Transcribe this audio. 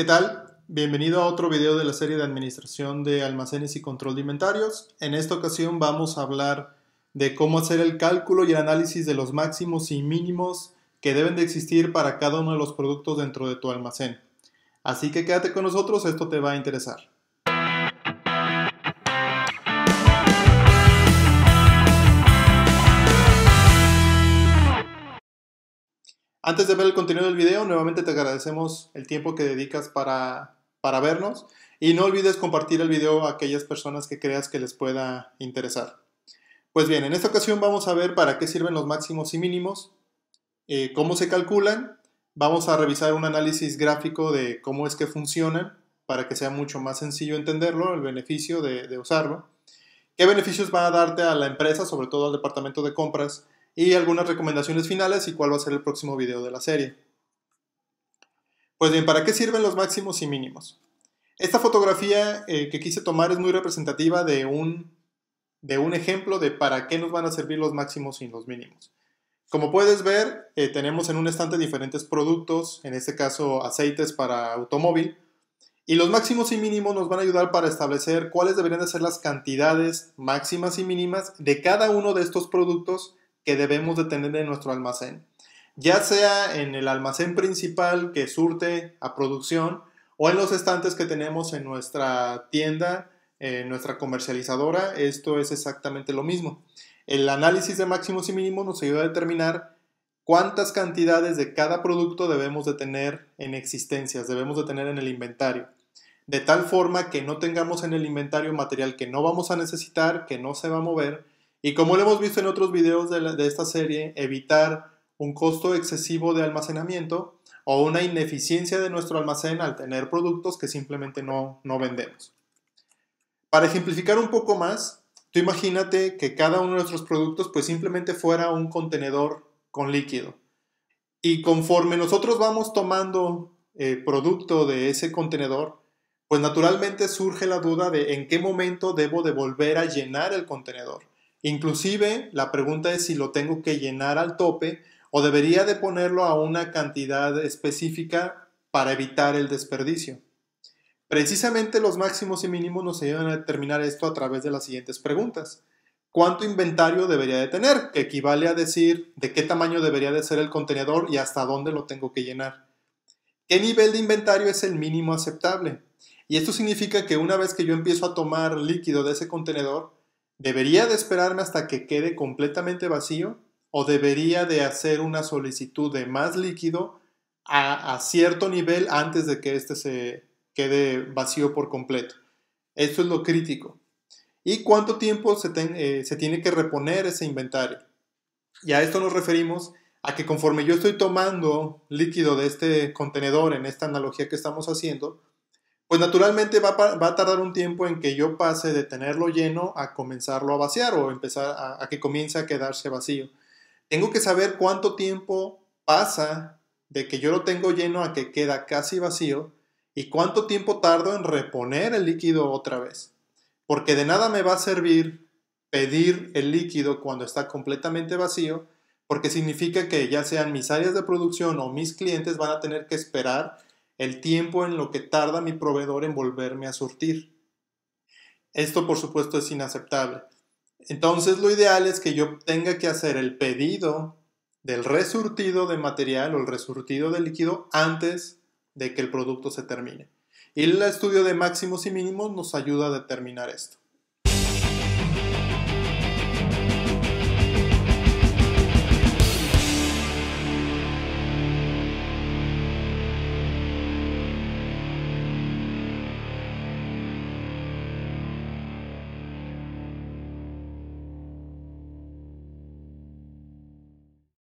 ¿Qué tal? Bienvenido a otro video de la serie de administración de almacenes y control de inventarios. En esta ocasión vamos a hablar de cómo hacer el cálculo y el análisis de los máximos y mínimos que deben de existir para cada uno de los productos dentro de tu almacén. Así que quédate con nosotros, esto te va a interesar. Antes de ver el contenido del video, nuevamente te agradecemos el tiempo que dedicas para, para vernos y no olvides compartir el video a aquellas personas que creas que les pueda interesar. Pues bien, en esta ocasión vamos a ver para qué sirven los máximos y mínimos, eh, cómo se calculan, vamos a revisar un análisis gráfico de cómo es que funcionan para que sea mucho más sencillo entenderlo, el beneficio de, de usarlo, qué beneficios va a darte a la empresa, sobre todo al departamento de compras, y algunas recomendaciones finales y cuál va a ser el próximo video de la serie. Pues bien, ¿para qué sirven los máximos y mínimos? Esta fotografía eh, que quise tomar es muy representativa de un, de un ejemplo de para qué nos van a servir los máximos y los mínimos. Como puedes ver, eh, tenemos en un estante diferentes productos, en este caso aceites para automóvil, y los máximos y mínimos nos van a ayudar para establecer cuáles deberían ser las cantidades máximas y mínimas de cada uno de estos productos que debemos de tener en nuestro almacén, ya sea en el almacén principal que surte a producción o en los estantes que tenemos en nuestra tienda, en eh, nuestra comercializadora, esto es exactamente lo mismo. El análisis de máximos y mínimos nos ayuda a determinar cuántas cantidades de cada producto debemos de tener en existencias, debemos de tener en el inventario. De tal forma que no tengamos en el inventario material que no vamos a necesitar, que no se va a mover y como lo hemos visto en otros videos de, esta serie, evitar un costo excesivo de almacenamiento o una ineficiencia de nuestro almacén al tener productos que simplemente no, vendemos. Para ejemplificar un poco más, tú imagínate que cada uno de nuestros productos pues simplemente fuera un contenedor con líquido. Y conforme nosotros vamos tomando eh, producto de ese contenedor, pues naturalmente surge la duda de en qué momento debo de volver a llenar el contenedor. Inclusive la pregunta es si lo tengo que llenar al tope o debería de ponerlo a una cantidad específica para evitar el desperdicio. Precisamente los máximos y mínimos nos ayudan a determinar esto a través de las siguientes preguntas. ¿Cuánto inventario debería de tener? Que equivale a decir de qué tamaño debería de ser el contenedor y hasta dónde lo tengo que llenar. ¿Qué nivel de inventario es el mínimo aceptable? Y esto significa que una vez que yo empiezo a tomar líquido de ese contenedor, ¿Debería de esperarme hasta que quede completamente vacío? ¿O debería de hacer una solicitud de más líquido a, cierto nivel antes de que este se quede vacío por completo? Esto es lo crítico. ¿Y cuánto tiempo eh, se tiene que reponer ese inventario? Y a esto nos referimos a que conforme yo estoy tomando líquido de este contenedor en esta analogía que estamos haciendo, pues naturalmente va, a tardar un tiempo en que yo pase de tenerlo lleno a comenzarlo a vaciar o empezar a que comience a quedarse vacío. Tengo que saber cuánto tiempo pasa de que yo lo tengo lleno a que queda casi vacío y cuánto tiempo tardo en reponer el líquido otra vez. Porque de nada me va a servir pedir el líquido cuando está completamente vacío, porque significa que ya sean mis áreas de producción o mis clientes van a tener que esperar el tiempo en lo que tarda mi proveedor en volverme a surtir. Esto por supuesto es inaceptable. Entonces lo ideal es que yo tenga que hacer el pedido del resurtido de material o el resurtido de líquido antes de que el producto se termine. Y el estudio de máximos y mínimos nos ayuda a determinar esto.